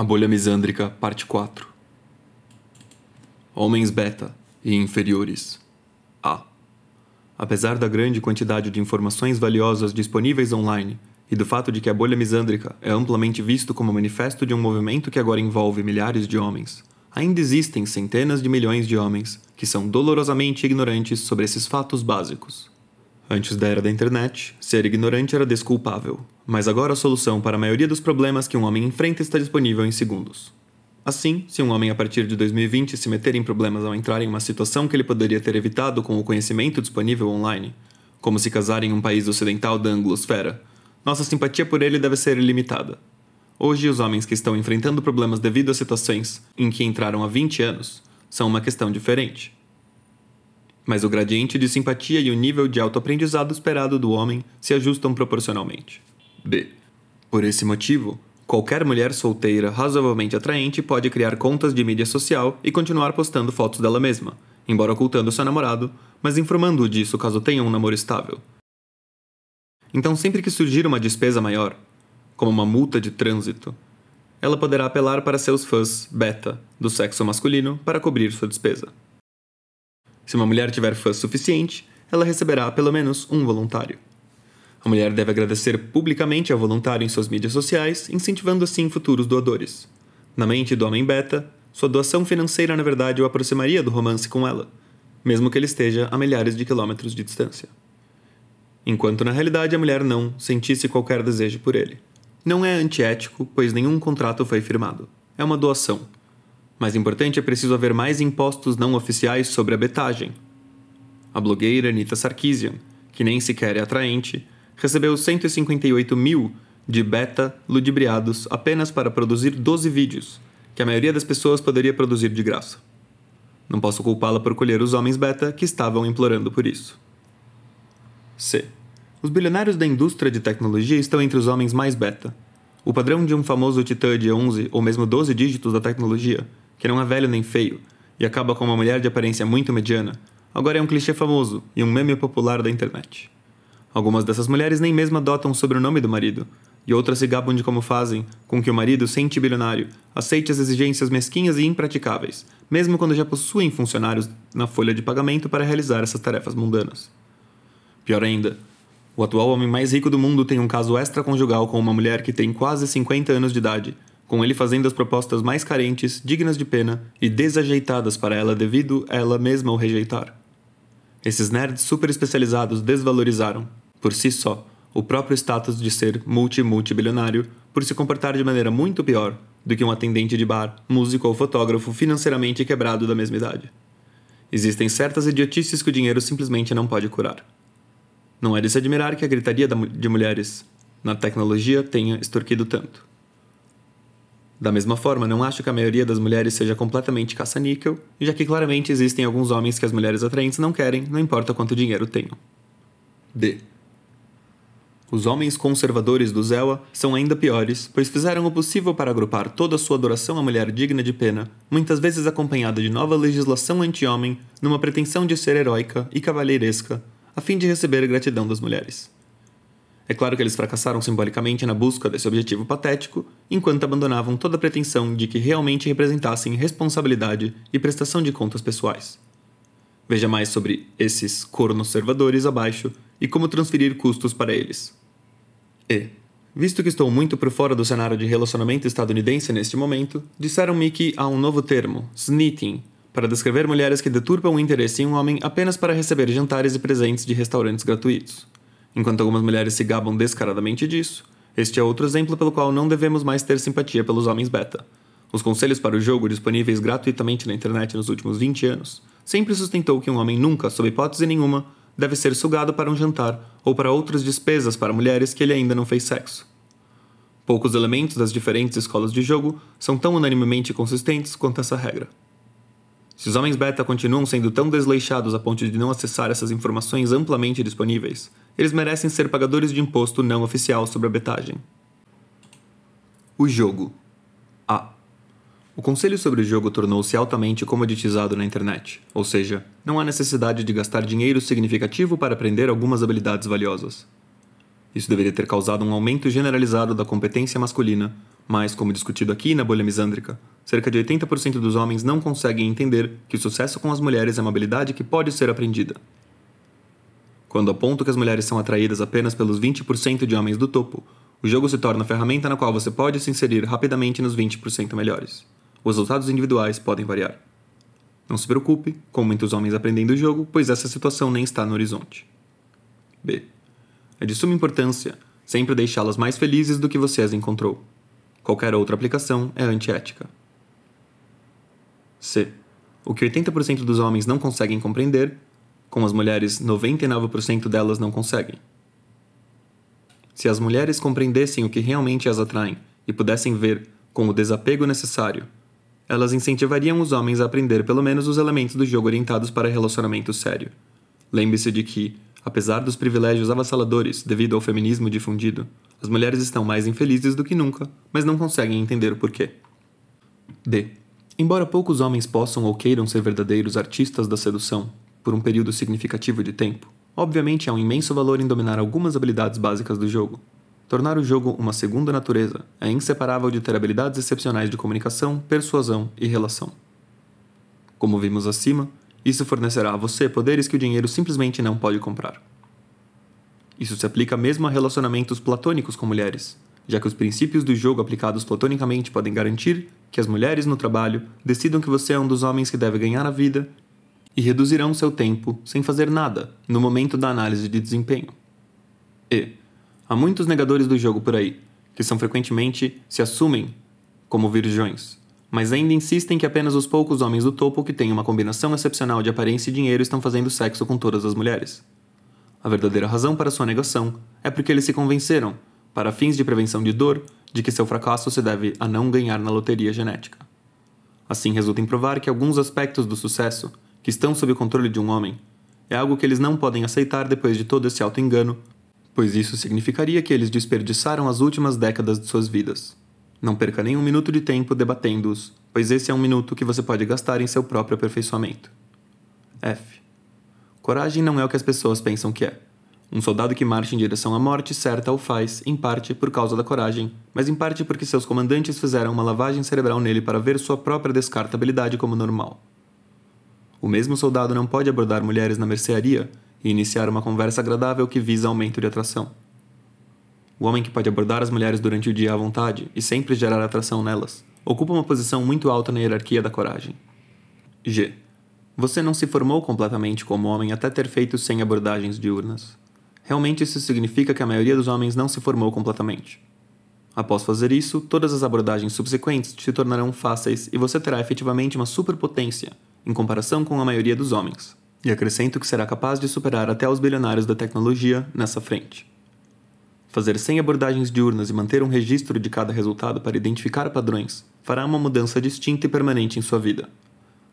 A Bolha Misândrica, Parte 4 Homens Beta e Inferiores A. Apesar da grande quantidade de informações valiosas disponíveis online e do fato de que a bolha misândrica é amplamente visto como manifesto de um movimento que agora envolve milhares de homens, ainda existem centenas de milhões de homens que são dolorosamente ignorantes sobre esses fatos básicos. Antes da era da internet, ser ignorante era desculpável, mas agora a solução para a maioria dos problemas que um homem enfrenta está disponível em segundos. Assim, se um homem a partir de 2020 se meter em problemas ao entrar em uma situação que ele poderia ter evitado com o conhecimento disponível online, como se casar em um país ocidental da anglosfera, nossa simpatia por ele deve ser ilimitada. Hoje, os homens que estão enfrentando problemas devido a situações em que entraram há 20 anos são uma questão diferente mas o gradiente de simpatia e o nível de autoaprendizado esperado do homem se ajustam proporcionalmente. B. Por esse motivo, qualquer mulher solteira razoavelmente atraente pode criar contas de mídia social e continuar postando fotos dela mesma, embora ocultando seu namorado, mas informando-o disso caso tenha um namoro estável. Então, sempre que surgir uma despesa maior, como uma multa de trânsito, ela poderá apelar para seus fãs beta do sexo masculino para cobrir sua despesa. Se uma mulher tiver fãs suficiente, ela receberá pelo menos um voluntário. A mulher deve agradecer publicamente ao voluntário em suas mídias sociais, incentivando assim futuros doadores. Na mente do homem beta, sua doação financeira na verdade o aproximaria do romance com ela, mesmo que ele esteja a milhares de quilômetros de distância. Enquanto na realidade a mulher não sentisse qualquer desejo por ele. Não é antiético, pois nenhum contrato foi firmado. É uma doação, mais importante, é preciso haver mais impostos não oficiais sobre a betagem. A blogueira Anita Sarkeesian, que nem sequer é atraente, recebeu 158 mil de beta ludibriados apenas para produzir 12 vídeos, que a maioria das pessoas poderia produzir de graça. Não posso culpá-la por colher os homens beta que estavam implorando por isso. C. Os bilionários da indústria de tecnologia estão entre os homens mais beta. O padrão de um famoso titã de 11 ou mesmo 12 dígitos da tecnologia que não é velho nem feio, e acaba com uma mulher de aparência muito mediana, agora é um clichê famoso e um meme popular da internet. Algumas dessas mulheres nem mesmo adotam o sobrenome do marido, e outras se gabam de como fazem com que o marido, bilionário, aceite as exigências mesquinhas e impraticáveis, mesmo quando já possuem funcionários na folha de pagamento para realizar essas tarefas mundanas. Pior ainda, o atual homem mais rico do mundo tem um caso extraconjugal com uma mulher que tem quase 50 anos de idade com ele fazendo as propostas mais carentes, dignas de pena e desajeitadas para ela devido a ela mesma o rejeitar. Esses nerds super especializados desvalorizaram, por si só, o próprio status de ser multi-multibilionário por se comportar de maneira muito pior do que um atendente de bar, músico ou fotógrafo financeiramente quebrado da mesma idade. Existem certas idiotices que o dinheiro simplesmente não pode curar. Não é de se admirar que a gritaria de mulheres na tecnologia tenha extorquido tanto. Da mesma forma, não acho que a maioria das mulheres seja completamente caça-níquel, já que claramente existem alguns homens que as mulheres atraentes não querem, não importa quanto dinheiro tenham. D. Os homens conservadores do Zewa são ainda piores, pois fizeram o possível para agrupar toda a sua adoração à mulher digna de pena, muitas vezes acompanhada de nova legislação anti-homem, numa pretensão de ser heróica e cavalheiresca, a fim de receber a gratidão das mulheres. É claro que eles fracassaram simbolicamente na busca desse objetivo patético, enquanto abandonavam toda pretensão de que realmente representassem responsabilidade e prestação de contas pessoais. Veja mais sobre esses corno-servadores abaixo e como transferir custos para eles. E, visto que estou muito por fora do cenário de relacionamento estadunidense neste momento, disseram-me que há um novo termo, snitting, para descrever mulheres que deturpam o interesse em um homem apenas para receber jantares e presentes de restaurantes gratuitos enquanto algumas mulheres se gabam descaradamente disso, este é outro exemplo pelo qual não devemos mais ter simpatia pelos homens beta. Os conselhos para o jogo disponíveis gratuitamente na internet nos últimos 20 anos sempre sustentou que um homem nunca, sob hipótese nenhuma, deve ser sugado para um jantar ou para outras despesas para mulheres que ele ainda não fez sexo. Poucos elementos das diferentes escolas de jogo são tão unanimemente consistentes quanto essa regra. Se os homens beta continuam sendo tão desleixados a ponto de não acessar essas informações amplamente disponíveis, eles merecem ser pagadores de imposto não oficial sobre a betagem. O jogo. A. O conselho sobre o jogo tornou-se altamente comoditizado na internet, ou seja, não há necessidade de gastar dinheiro significativo para aprender algumas habilidades valiosas. Isso deveria ter causado um aumento generalizado da competência masculina, mas, como discutido aqui na bolha misândrica, cerca de 80% dos homens não conseguem entender que o sucesso com as mulheres é uma habilidade que pode ser aprendida, quando aponto que as mulheres são atraídas apenas pelos 20% de homens do topo, o jogo se torna a ferramenta na qual você pode se inserir rapidamente nos 20% melhores. Os resultados individuais podem variar. Não se preocupe, com muitos homens aprendendo o jogo, pois essa situação nem está no horizonte. B. É de suma importância sempre deixá-las mais felizes do que você as encontrou. Qualquer outra aplicação é antiética. C. O que 80% dos homens não conseguem compreender como as mulheres, 99% delas não conseguem. Se as mulheres compreendessem o que realmente as atraem e pudessem ver, com o desapego necessário, elas incentivariam os homens a aprender pelo menos os elementos do jogo orientados para relacionamento sério. Lembre-se de que, apesar dos privilégios avassaladores devido ao feminismo difundido, as mulheres estão mais infelizes do que nunca, mas não conseguem entender o porquê. D. Embora poucos homens possam ou queiram ser verdadeiros artistas da sedução, por um período significativo de tempo. Obviamente, há um imenso valor em dominar algumas habilidades básicas do jogo. Tornar o jogo uma segunda natureza é inseparável de ter habilidades excepcionais de comunicação, persuasão e relação. Como vimos acima, isso fornecerá a você poderes que o dinheiro simplesmente não pode comprar. Isso se aplica mesmo a relacionamentos platônicos com mulheres, já que os princípios do jogo aplicados platonicamente podem garantir que as mulheres no trabalho decidam que você é um dos homens que deve ganhar a vida e reduzirão seu tempo sem fazer nada no momento da análise de desempenho. E há muitos negadores do jogo por aí, que são frequentemente se assumem como virgões, mas ainda insistem que apenas os poucos homens do topo que têm uma combinação excepcional de aparência e dinheiro estão fazendo sexo com todas as mulheres. A verdadeira razão para sua negação é porque eles se convenceram, para fins de prevenção de dor, de que seu fracasso se deve a não ganhar na loteria genética. Assim, resulta em provar que alguns aspectos do sucesso que estão sob o controle de um homem, é algo que eles não podem aceitar depois de todo esse auto-engano, pois isso significaria que eles desperdiçaram as últimas décadas de suas vidas. Não perca nenhum minuto de tempo debatendo-os, pois esse é um minuto que você pode gastar em seu próprio aperfeiçoamento. F. Coragem não é o que as pessoas pensam que é. Um soldado que marcha em direção à morte certa o faz, em parte por causa da coragem, mas em parte porque seus comandantes fizeram uma lavagem cerebral nele para ver sua própria descartabilidade como normal. O mesmo soldado não pode abordar mulheres na mercearia e iniciar uma conversa agradável que visa aumento de atração. O homem que pode abordar as mulheres durante o dia à vontade e sempre gerar atração nelas ocupa uma posição muito alta na hierarquia da coragem. G. Você não se formou completamente como homem até ter feito 100 abordagens diurnas. Realmente isso significa que a maioria dos homens não se formou completamente. Após fazer isso, todas as abordagens subsequentes se tornarão fáceis e você terá efetivamente uma superpotência em comparação com a maioria dos homens, e acrescento que será capaz de superar até os bilionários da tecnologia nessa frente. Fazer 100 abordagens diurnas e manter um registro de cada resultado para identificar padrões fará uma mudança distinta e permanente em sua vida.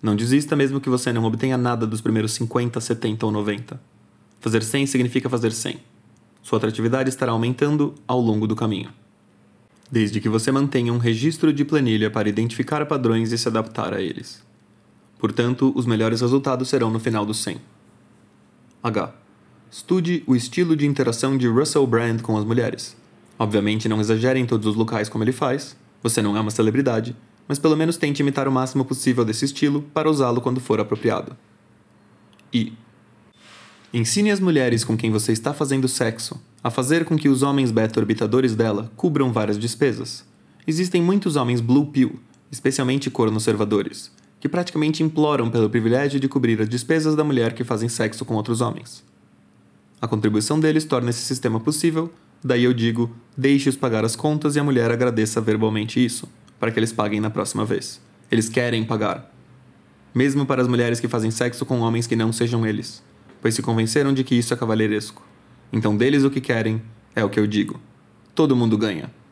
Não desista mesmo que você não obtenha nada dos primeiros 50, 70 ou 90. Fazer 100 significa fazer 100. Sua atratividade estará aumentando ao longo do caminho. Desde que você mantenha um registro de planilha para identificar padrões e se adaptar a eles. Portanto, os melhores resultados serão no final dos 100. H. Estude o estilo de interação de Russell Brand com as mulheres. Obviamente, não exagere em todos os locais como ele faz, você não é uma celebridade, mas pelo menos tente imitar o máximo possível desse estilo para usá-lo quando for apropriado. I. Ensine as mulheres com quem você está fazendo sexo a fazer com que os homens beta-orbitadores dela cubram várias despesas. Existem muitos homens blue pill, especialmente corno-servadores, que praticamente imploram pelo privilégio de cobrir as despesas da mulher que fazem sexo com outros homens. A contribuição deles torna esse sistema possível, daí eu digo: deixe-os pagar as contas e a mulher agradeça verbalmente isso, para que eles paguem na próxima vez. Eles querem pagar. Mesmo para as mulheres que fazem sexo com homens que não sejam eles, pois se convenceram de que isso é cavalheiresco. Então, deles o que querem é o que eu digo. Todo mundo ganha.